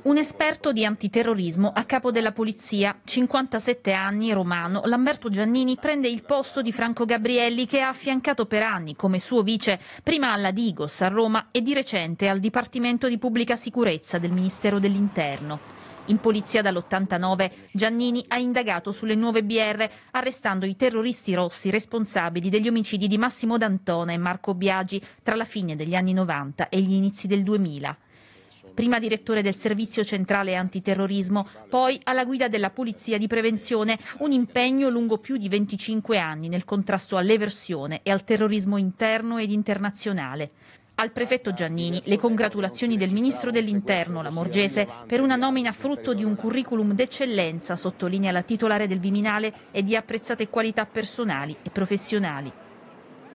Un esperto di antiterrorismo a capo della polizia, 57 anni, romano, Lamberto Giannini prende il posto di Franco Gabrielli che ha affiancato per anni come suo vice prima alla Digos a Roma e di recente al Dipartimento di Pubblica Sicurezza del Ministero dell'Interno. In polizia dall'89 Giannini ha indagato sulle nuove BR, arrestando i terroristi rossi responsabili degli omicidi di Massimo D'Antona e Marco Biagi tra la fine degli anni 90 e gli inizi del 2000 prima direttore del Servizio Centrale Antiterrorismo, poi alla guida della Polizia di Prevenzione, un impegno lungo più di 25 anni nel contrasto all'eversione e al terrorismo interno ed internazionale. Al prefetto Giannini le congratulazioni del ministro dell'Interno, la Morgese, per una nomina frutto di un curriculum d'eccellenza, sottolinea la titolare del Viminale, e di apprezzate qualità personali e professionali.